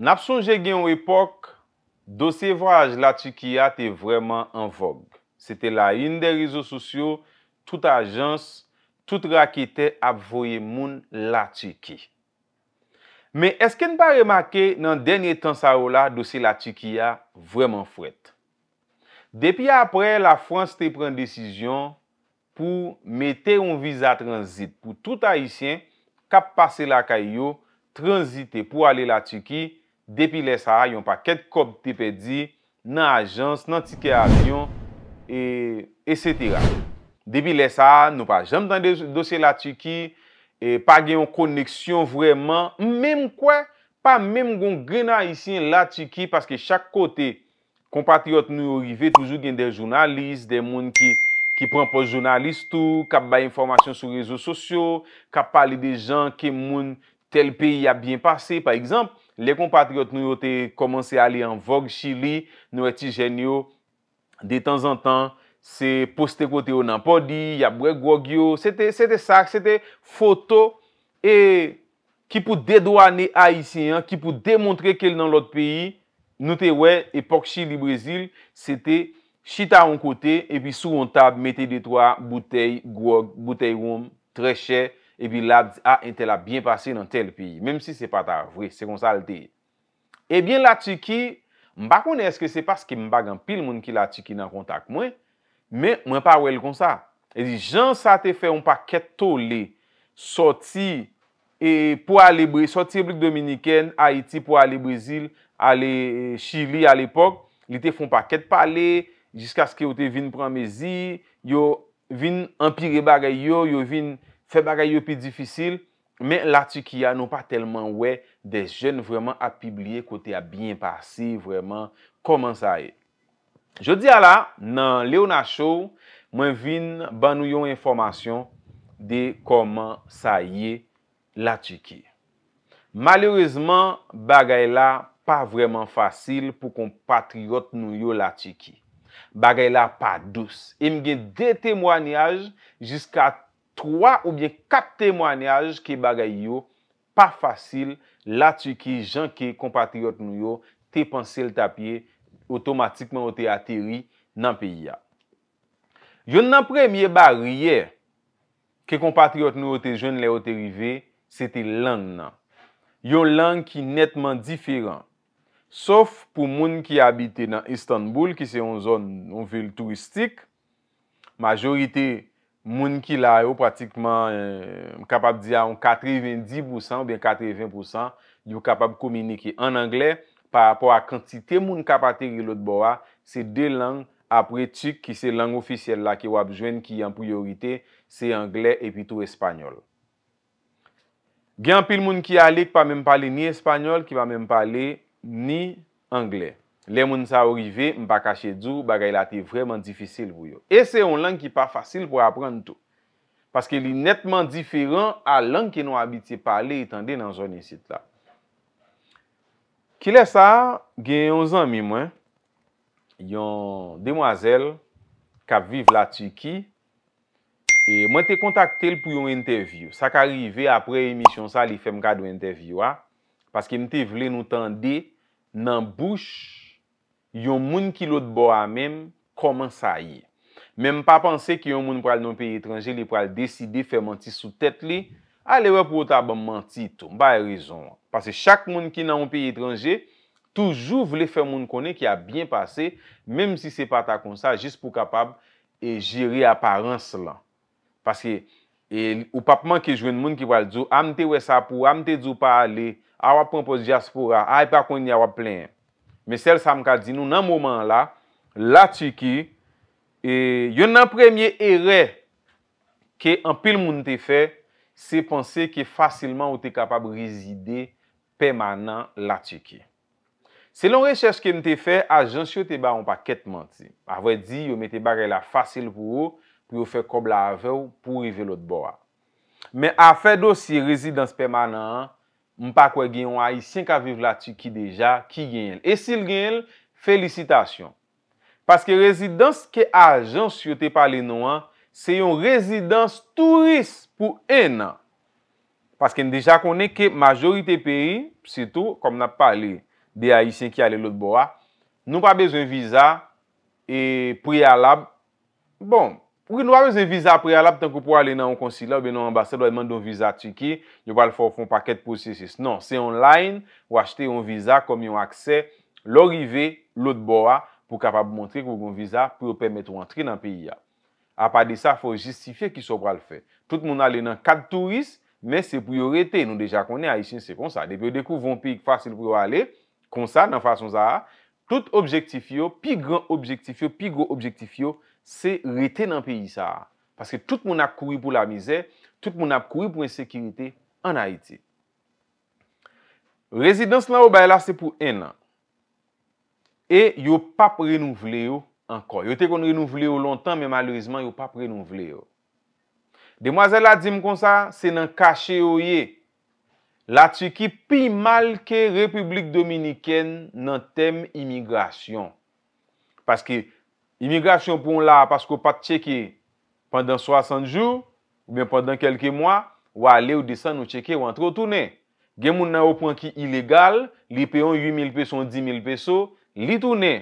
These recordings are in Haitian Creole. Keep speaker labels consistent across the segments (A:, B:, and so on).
A: N ap sonje gen ou epok, dosye voyage la Tikiya te vreman an vogue. Sete la yun de rizou sosyo, tout ajanse, tout rakite ap voye moun la Tikiya. Me eske n pa remake nan denye tan sa ou la dosye la Tikiya vreman fwet. Depi apre la Frans te pren desijon pou mete yon viza transit pou tout aisyen kap pase la kayo transite pou ale la Tikiya. Depi lè sa a, yon pa ket kop te pedi nan ajans, nan tikè avyon, e, etc. Depi lè sa a, nou pa jom dan dosye la tiki, e, pa gen yon koneksyon vwèman, mèm kwe, pa mèm gongrena isi yon la tiki, paske chak kote kompatri ot nou yorive, toujou gen de jounalist, de moun ki pran po jounalistou, kap bay informasyon sou rezo sosyo, kap pali de jan ke moun tel peyi a bien pase, par exemple, Le kompatriot nou yo te komanse a li an vogue chili, nou eti jen yo, de tan zan tan, se poste kote yo nan podi, ya brek gwo gyo, se te sak, se te foto, e ki pou dedwane a isi, ki pou demontre ke li nan lot peyi, nou te we, epok chili brezil, se te chita an kote, epi sou an tab, mete de twa, boutei gwo, boutei gwo, tre chè. epi la ente la byen pase nan tel pi, menm si se pa ta vwe, se kon sa al te. Ebyen la tuki, mba kone eske se paske mba gan pil moun ki la tuki nan kontak mwen, men mwen pa wèl kon sa. E di, jan sa te fe yon paket to le, soti, e pou alibre, soti blik Dominiken, Haiti pou alibre zil, alibre chili alipok, li te fon paket pale, jiska skye ou te vin pran mezi, yo vin empire bagay yo, yo vin... Fè bagay yo pi difisil, men la tiki ya nou pa telman we, de jen vreman apibliye, kote a bien pasi, vreman, koman sa ye. Je di ala, nan leon a chou, mwen vin ban nou yon informasyon de koman sa ye la tiki. Malorizman, bagay la pa vreman fasil pou kon patriot nou yo la tiki. Bagay la pa dous. E mgen detemwanyaj jiska teny 3 ou bie 4 temwanyaj ki bagay yo, pa fasil la tu ki jan ki kompatriot nou yo, te pansel tapye otomatikman o te ateri nan peyi ya. Yon nan premye barye ke kompatriot nou yo te jen le o te rive, se te lang nan. Yon lang ki netman diferan, sof pou moun ki abite nan Istanbul ki se yon zon nou vel turistik majorite Moun ki la yo pratikman eh, kapab diyan 90% ou ben 80% yo kapab komini ki an Angle Par rapport a kantite moun kapate ki lot boa, se de lang apre tik ki se lang ofisyel la ki wap jwen ki yon priorite, se Angle epi tou Espanyol Gyan pil moun ki alik pa menm pale ni Espanyol ki pa menm pale ni Angle Le moun sa orive, mpa kache djou, bagay la te vreman difisil pou yo. E se yon lang ki pa fasil pou apren tout. Paske li netman diferan a lang ki nou abite pale itande nan jouni sita. Kile sa gen yon zan mi mwen. Yon demwazel kap vive la Tiki. E mwen te kontakte l pou yon enteviyo. Sa ka rive apre emisyon sa li fem ka dwen enteviyo a. Paske mte vle nou tende nan bouch. yon moun ki lout bo a mem, koman sa ye. Mem pa panse ki yon moun pral nan pi etranje, li pral deside fè manti sou tèt li, ale wè pou wot aban manti tou. Mba e rezon la. Pase chak moun ki nan pi etranje, toujou vle fè moun konen ki a bien pase, mem si se pata kon sa, jist pou kapab e jiri aparense la. Pase, e, ou papman ki jwen moun ki wale djou, amte wè sapou, amte djou pa ale, a wap pranpon diaspora, a epakouni a wap plen. Men sel sa mka di nou nan mouman la, la tiki, yo nan premye ere ke an pil moun te fe, se pense ki fasilman ou te kapab rezide pemanan la tiki. Se lon reches ke mte fe, a jansyo te ba an pa ketman ti. A vwe di yo me te bare la fasil pou ou, pou yo fe kob la ave ou pou rive lout bo a. Men a fwe do si rezidans pemanan an, Mpa kwe gen yon Aisyen ka vive la ti ki deja, ki gen el. E sil gen el, felicitasyon. Paske rezidans ke ajan syote pale nou an, se yon rezidans turist pou en an. Paske n deja konen ke majorite peyi, psitou, kom nan pale de Aisyen ki ale lot boa, nou pa bezon viza, e pri alab, bon. Ou ki nou a reze viza pre alap tan ko pou a le nan an konsilat ou be nan ambasel ou e mande an viza tiki, yo pa le fò kon paket posi sisi. Non, se online, ou achete an viza kom yon akse, lò rive, lò dbo a, pou kapab mwontre kwen yon viza pou yon permèt wantre nan peyi a. A pa de sa, fò justifiye ki sou pral fè. Tout moun a le nan kat turist, men se priorite, nou deja konen a Yichin se kon sa. De peyo dekou voun peyi fasil pou yon ale, kon sa nan fason za a, tout objektif yo, pi gran objektif yo, pi gro objektif yo, Se rete nan peyi sa. Pase tout moun ap koui pou la mize, tout moun ap koui pou en sekirite an Haiti. Rezidans la ou bay la se pou en nan. E yo pap renouvle yo anko. Yo te kon renouvle yo lontan men malerizman yo pap renouvle yo. Demoiselle la djim kon sa, se nan kache yo ye. La tuki pi mal ke Republik Dominikene nan tem imigrasyon. Pase ki Immigrasyon pou an la pasko pat cheke pandan 60 jou ou ben pandan kelke mwa ou ale ou desan ou cheke ou antro toune. Gen moun nan ou pwanki ilegal li peyon 8000 peso ou 10.000 peso li toune.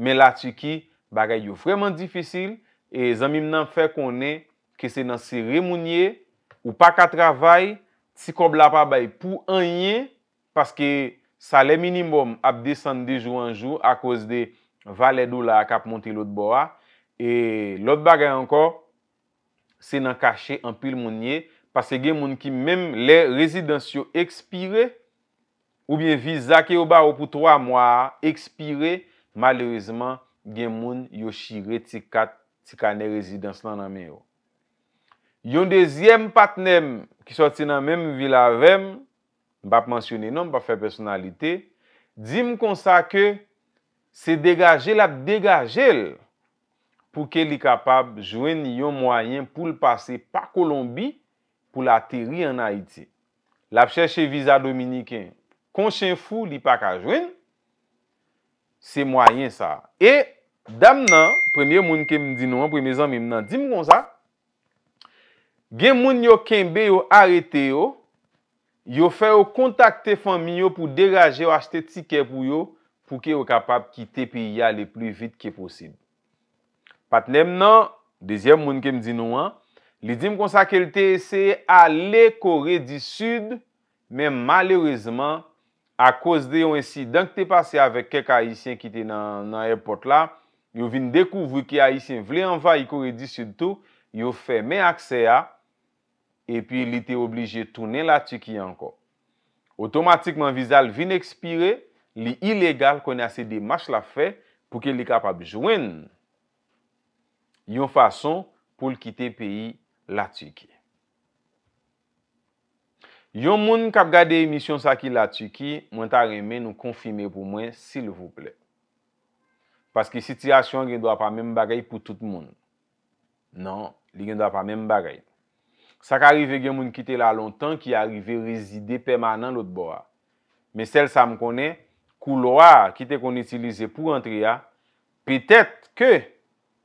A: Men la tiki bagay yo fweman difisil e zanmim nan fe konen kese nan se remounye ou pak a travay ti kob la pa bay pou anye paske sa le minimum ap desan de jou an jou a kouse de vale do la kap monte lout bo a, e lout bagay anko, se nan kache anpil moun ye, pase gen moun ki menm le rezidans yo ekspire, ou bien vizake yo ba ou pou 3 mwa, ekspire, malerizman gen moun yo shire tika ne rezidans nan nan men yo. Yon dezyem patnem, ki soti nan menm vilavem, bap mansyone nan, bap fè personalite, dim konsa ke, Se degajel ap degajel pou ke li kapab jwen yon mwayen pou l'pase pa Kolombi pou l'ateri an Haiti. Lap chèche visa Dominiken. Konchen fou li pa ka jwen, se mwayen sa. E dam nan, premye moun kem di nou an, premye zan mwen nan, di m kon sa. Gen moun yo kembe yo arete yo, yo fè yo kontakte fami yo pou degaje yo achte tike pou yo, pou ki yo kapap ki te pi ya le pli vit ki posib. Patlem nan, dezyem moun kem di nou an, li dim konsa ke li te eseye ale kore di sud, men malerezman, a kose de yon esi, denk te pase avek kek Aisyen ki te nan airport la, yo vin dekouvri ki Aisyen vle anva yi kore di sud tou, yo fe men akse ya, e pi li te oblije tounen la tuki anko. Otomatikman vizal vin ekspire, li ilegal kone ase de mach la fe pou ke li kapab jwen yon fason pou l kite peyi la tuki. Yon moun kap gade emisyon sa ki la tuki, mwen ta reme nou konfime pou mwen sil vople. Paske sityasyon gen do apame mbagay pou tout moun. Nan, li gen do apame mbagay. Sa ka rive gen moun kite la lontan ki a rive rezide pemanan lout bo a. Men sel sa m konen kou lo a, kite kon itilize pou antre ya, petet ke,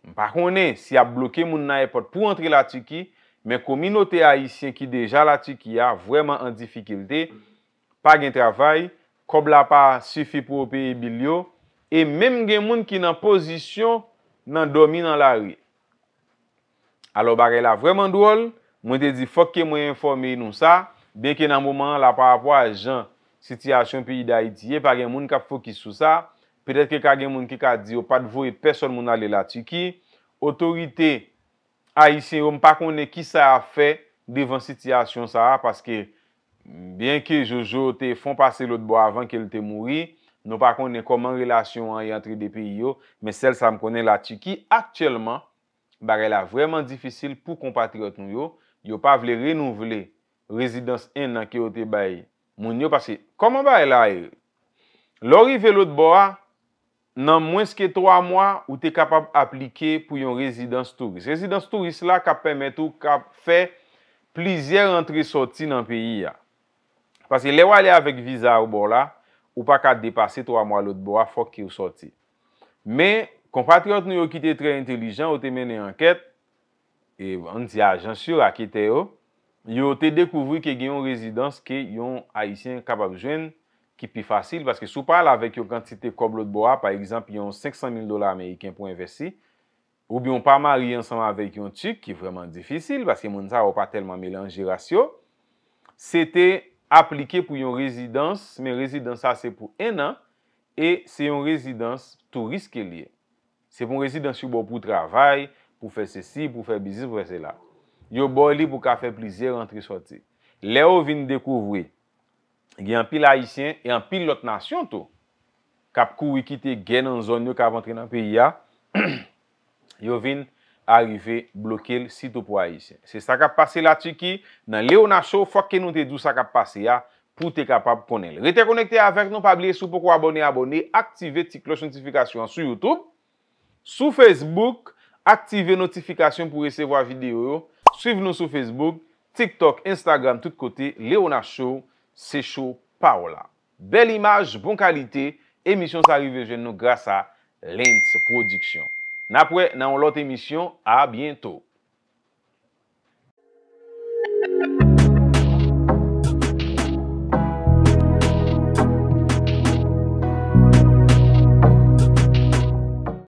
A: mpa konen, si a bloke moun na epot pou antre la tiki, men kominote haisyen ki deja la tiki ya, vwèman an difikilte, pa gen travay, kob la pa, sifi pou opi e bil yo, e menm gen moun ki nan pozisyon, nan domi nan la rwi. Alo bare la vwèman dwol, mwen te di fok ke mwen informe yon sa, ben ke nan mouman la pa apwa a jan, Sitiasyon pi yi da itiye, pa gen moun ka fokis sou sa, petet ke ka gen moun ke ka diyo pa dvou e person moun ale la tiki, otorite a yi se yo mpa kone ki sa a fe devan sitiyasyon sa a, paske bien ke Jojo te fon pase lout bo avan ke lute mouri, nou pa kone koman relasyon a yi antre de pi yo, men sel sa mkone la tiki, aktyelman, bak el a vreman difisil pou kompatri ot nou yo, yo pa vle renou vle rezidans en nan ki o te baye, Moun yo pase, koman ba e la e? Lori ve lout bo a, nan mwens ke 3 mwa, ou te kapap aplike pou yon rezidans turist. Rezidans turist la kap pemet ou kap fe plizier rentre-soti nan peyi ya. Pase le wale avek viza ou bo la, ou pa ka depase 3 mwa lout bo a, fok ki ou soti. Me, konpatriot nou yo ki te tre intelijan, ou te mene anket, e an di ajan sur a kite yo, yo te dekouvri ke gen yon rezidans ke yon haisyen kapab jwen ki pi fasil, baske sou pal avèk yon kantite koblo d'boa, pa yon 500.000 dola amèyken pou investi, ou bi yon pa mari ansan avèk yon tchik, ki vreman difisil, baske moun sa wop pa telman melanjirasyo, se te aplike pou yon rezidans, men rezidans sa se pou enan, e se yon rezidans tou riske liye. Se pou yon rezidans sou bo pou travay, pou fè se si, pou fè bizis, pou fè se law. yo bon li pou ka fe plize rentre-sorte. Le ou vin dekouvre, gen pil aisyen, gen pil lot nasyon to, kap kou wiki te gen an zon yo ka vantre nan pe ya, yo vin arrive bloke l sito pou aisyen. Se sa ka pase la chiki, nan le ou nasyon, fwa ke nou te djou sa ka pase ya, pou te kapap pwone l. Rete konekte avèk nou pablie sou pou kwa abone abone, aktive ti kloch notifikasyon sou Youtube, sou Facebook, aktive notifikasyon pou resevo a videyo yo, Suiv nou sou Facebook, TikTok, Instagram, tout kote, Leona Show, Sechou, Paola. Bel imaj, bon kalite, emisyon sa rive gen nou grasa Lens Productions. Napwe nan lot emisyon, a bientou.